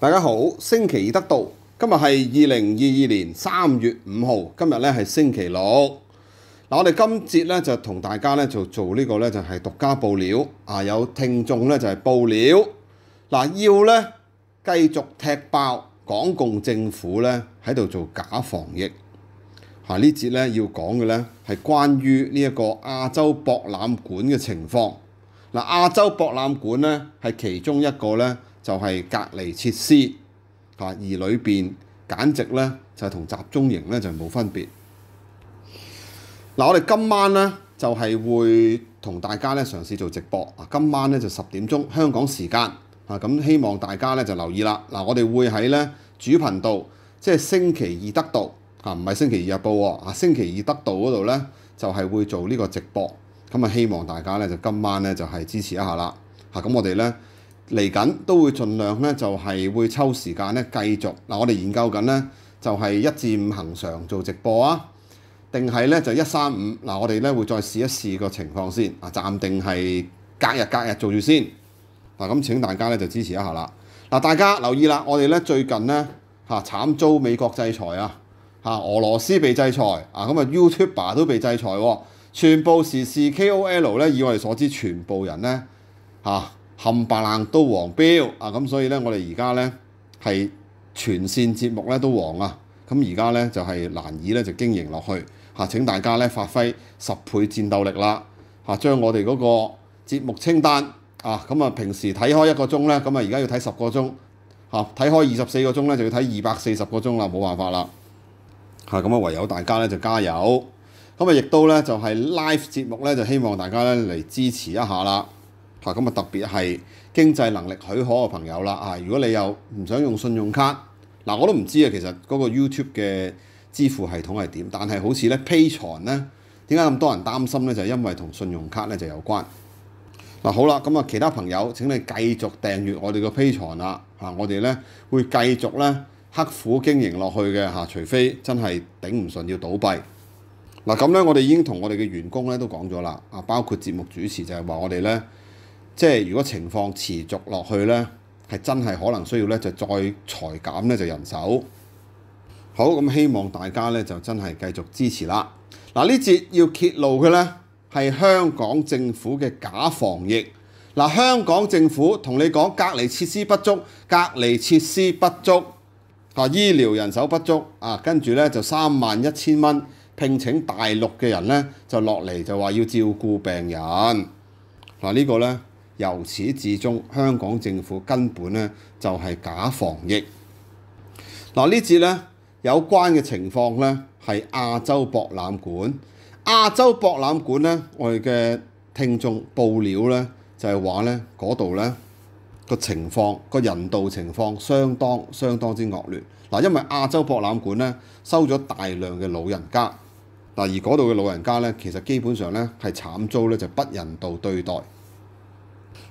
大家好，星期二得到，今日係二零二二年三月五號，今日咧係星期六。嗱，我哋今節咧就同大家咧就做呢個咧就係獨家報料啊！有聽眾咧就係報料，嗱要咧繼續踢爆港共政府咧喺度做假防疫。嚇！呢節咧要講嘅咧係關於呢一個亞洲博覽館嘅情況。嗱，亞洲博覽館咧係其中一個咧。就係隔離設施嚇，而裏邊簡直咧就係同集中營咧就冇分別。嗱，我哋今晚咧就係會同大家咧嘗試做直播啊，今晚咧就十點鐘香港時間啊，咁希望大家咧就留意啦。嗱，我哋會喺咧主頻道，即係星期二得道啊，唔係星期二日報喎。啊，星期二得道嗰度咧就係會做呢個直播，咁啊希望大家咧就今晚咧就係支持一下啦嚇，咁我哋咧。嚟緊都會盡量咧，就係會抽時間咧繼續嗱，我哋研究緊咧，就係一至五恆常做直播啊，定係咧就一三五嗱，我哋咧會再試一試個情況先啊，暫定係隔日隔日做住先嗱，咁請大家咧就支持一下啦嗱，大家留意啦，我哋咧最近咧嚇慘遭美國制裁啊嚇，俄羅斯被制裁啊，咁啊 YouTube r 都被制裁，全部時事 KOL 咧，以我哋所知全部人咧嚇。冚白冷都黃標啊！咁所以咧，我哋而家咧係全線節目咧都黃啊！咁而家咧就係難以咧就經營落去嚇。請大家咧發揮十倍戰鬥力啦嚇，將我哋嗰個節目清單啊咁啊，平時睇開一個鐘咧，咁啊而家要睇十個鐘嚇，睇開二十四個鐘咧就要睇二百四十個鐘啦，冇辦法啦嚇。咁啊唯有大家咧就加油，咁啊亦都咧就係 live 節目咧就希望大家咧嚟支持一下啦。咁啊特別係經濟能力許可嘅朋友啦。啊，如果你有唔想用信用卡，嗱，我都唔知啊。其實嗰個 YouTube 嘅支付系統係點，但係好似咧 p a y o n 咧，點解咁多人擔心咧？就因為同信用卡咧就有關。嗱，好啦，咁啊，其他朋友請你繼續訂閱我哋嘅 p a y o n 啦。啊，我哋咧會繼續咧刻苦經營落去嘅嚇，除非真係頂唔順要倒閉。嗱，咁咧我哋已經同我哋嘅員工咧都講咗啦。啊，包括節目主持就係話我哋咧。即係如果情況持續落去咧，係真係可能需要咧就再裁減咧就人手。好咁，希望大家咧就真係繼續支持啦。嗱，呢節要揭露嘅咧係香港政府嘅假防疫。嗱，香港政府同你講隔離設施不足，隔離設施不足啊，醫療人手不足啊，跟住咧就三萬一千蚊聘請大陸嘅人咧就落嚟就話要照顧病人。嗱，呢個咧～由始至終，香港政府根本咧就係假防疫。嗱，呢節咧有關嘅情況咧係亞洲博覽館。亞洲博覽館咧，我哋嘅聽眾報料咧就係話咧嗰度咧個情況個人道情況相當相當之惡劣。嗱，因為亞洲博覽館咧收咗大量嘅老人家，嗱而嗰度嘅老人家咧其實基本上咧係慘遭咧就不人道對待。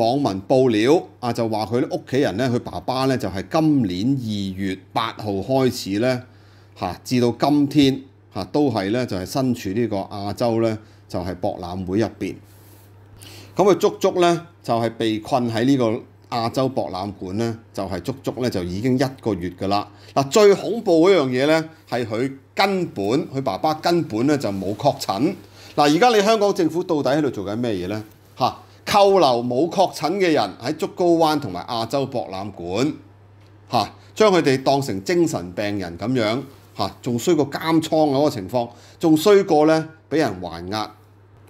网民报料啊，就话佢屋企人咧，佢爸爸咧就系今年二月八号开始咧，吓至到今天吓都系咧就系身处呢个亚洲咧就系博览会入边，咁佢足足咧就系被困喺呢个亚洲博览馆咧，就系足足咧就已经一个月噶啦。嗱，最恐怖嗰样嘢咧系佢根本佢爸爸根本咧就冇确诊。嗱，而家你香港政府到底喺度做紧咩嘢咧？吓！扣留冇確診嘅人喺竹篙灣同埋亞洲博覽館嚇，將佢哋當成精神病人咁樣嚇，仲衰過監倉嗰個情況，仲衰過咧俾人還押。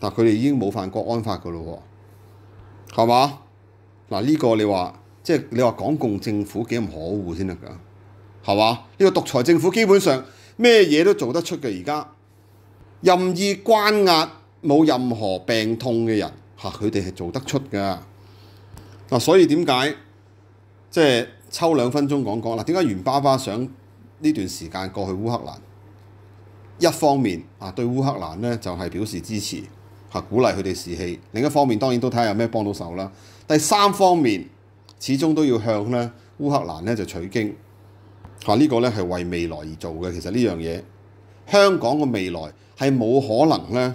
嗱，佢哋已經冇犯國安法噶咯喎，係嘛？嗱呢個你話即係你話港共政府幾咁可惡先得㗎，係嘛？呢個獨裁政府基本上咩嘢都做得出嘅，而家任意關押冇任何病痛嘅人。嚇佢哋係做得出㗎，嗱，所以點解即係抽兩分鐘講講嗱？點解袁巴巴想呢段時間過去烏克蘭？一方面啊，對烏克蘭咧就係表示支持，嚇鼓勵佢哋士氣；另一方面當然都睇下有咩幫到手啦。第三方面，始終都要向咧烏克蘭咧就取經。嚇呢個咧係為未來而做嘅，其實呢樣嘢香港嘅未來係冇可能咧。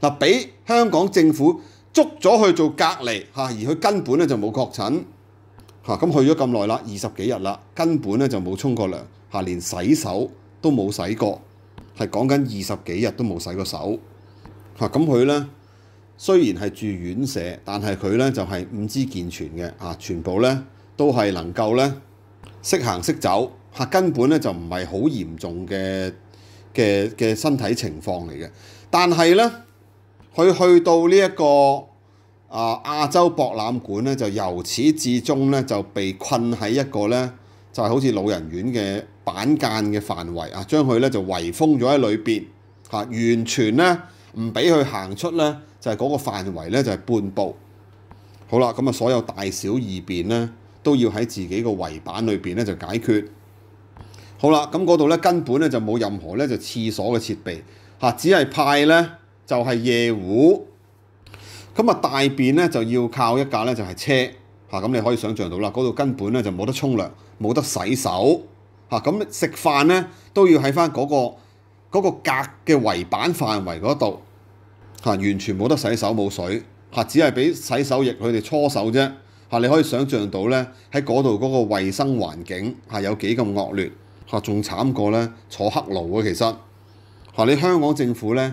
嗱，俾香港政府捉咗去做隔離嚇，而佢根本咧就冇確診嚇。咁去咗咁耐啦，二十幾日啦，根本咧就冇沖過涼嚇，連洗手都冇洗過，係講緊二十幾日都冇洗過手嚇。咁佢咧雖然係住院社，但係佢咧就係五肢健全嘅嚇，全部咧都係能夠咧識行識走嚇，根本咧就唔係好嚴重嘅嘅嘅身體情況嚟嘅，但係咧。佢去到呢一個啊亞洲博覽館咧，就由始至終咧就被困喺一個咧就係好似老人院嘅板間嘅範圍啊，將佢咧就圍封咗喺裏邊嚇，完全咧唔俾佢行出咧就係嗰個範圍咧就係半步。好啦，咁啊所有大小異變咧都要喺自己個圍板裏邊咧就解決。好啦，咁嗰度咧根本咧就冇任何咧就廁所嘅設備嚇，只係派咧。就係夜户咁啊！大便咧就要靠一架咧，就係車嚇。咁你可以想象到啦，嗰度根本咧就冇得沖涼，冇得洗手嚇。咁食飯咧都要喺翻嗰個嗰個格嘅圍板範圍嗰度嚇，完全冇得洗手冇水嚇，只係俾洗手液佢哋搓手啫嚇。你可以想象到咧喺嗰度嗰個衞生環境嚇有幾咁惡劣嚇，仲慘過咧坐黑牢啊！其實嚇你香港政府咧。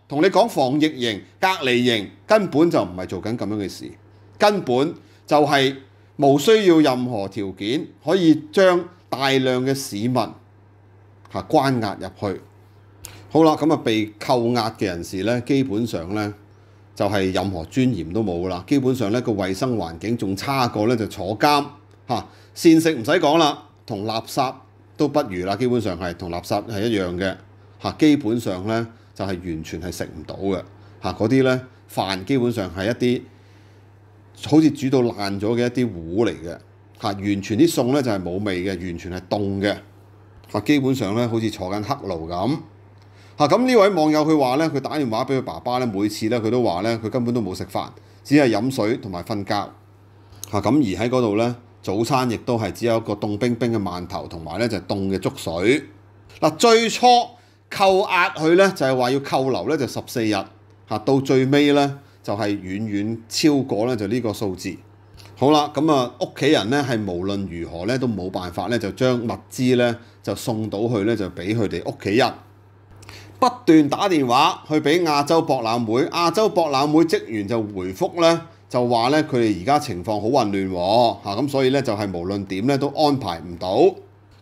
同你講防疫型、隔離型，根本就唔係做緊咁樣嘅事，根本就係無需要任何條件，可以將大量嘅市民嚇關押入去。好啦，咁啊被扣押嘅人士咧，基本上咧就係任何尊嚴都冇啦。基本上咧個衞生環境仲差過咧就坐監嚇，膳食唔使講啦，同垃圾都不如啦。基本上係同垃圾係一樣嘅嚇，基本上咧。就係完全係食唔到嘅嚇，嗰啲咧飯基本上係一啲好似煮到爛咗嘅一啲糊嚟嘅嚇，完全啲餸咧就係冇味嘅，完全係凍嘅嚇，基本上咧好似坐緊黑爐咁嚇。咁呢位網友佢話咧，佢打電話俾佢爸爸咧，每次咧佢都話咧，佢根本都冇食飯，只係飲水同埋瞓覺嚇。咁而喺嗰度咧，早餐亦都係只有個凍冰冰嘅饅頭同埋咧就係凍嘅粥水嗱。最初。扣押佢咧就係話要扣留咧就十四日嚇，到最尾咧就係遠遠超過咧就呢個數字。好啦，咁啊屋企人咧係無論如何咧都冇辦法咧就將物資咧就送到去咧就俾佢哋屋企人不斷打電話去俾亞洲博覽會，亞洲博覽會職員就回覆咧就話咧佢哋而家情況好混亂喎，咁所以咧就係無論點咧都安排唔到。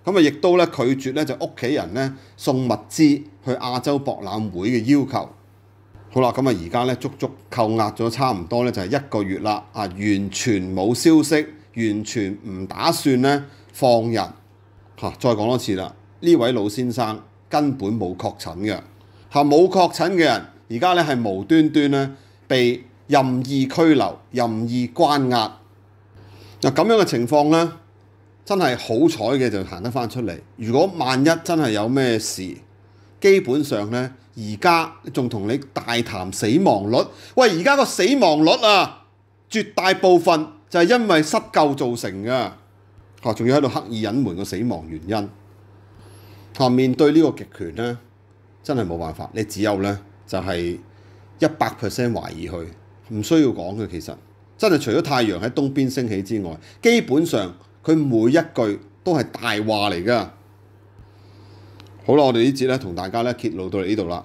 咁啊，亦都咧拒絕咧，就屋企人咧送物資去亞洲博覽會嘅要求。好啦，咁啊，而家咧足足扣押咗差唔多咧，就係一個月啦。啊，完全冇消息，完全唔打算咧放人。嚇，再講多次啦，呢位老先生根本冇確診嘅，嚇冇確診嘅人，而家咧係無端端咧被任意拘留、任意關押。嗱咁樣嘅情況咧。真係好彩嘅，就行得翻出嚟。如果萬一真係有咩事，基本上呢，而家仲同你大談死亡率。喂，而家個死亡率啊，絕大部分就係因為失救造成噶。嚇，仲要喺度刻意隱瞞個死亡原因嚇。面對呢個極權呢，真係冇辦法，你只有呢，就係一百 percent 懷疑佢，唔需要講嘅。其實真係除咗太陽喺東邊升起之外，基本上。佢每一句都係大話嚟噶，好啦，我哋呢節咧同大家咧揭露到嚟呢度啦。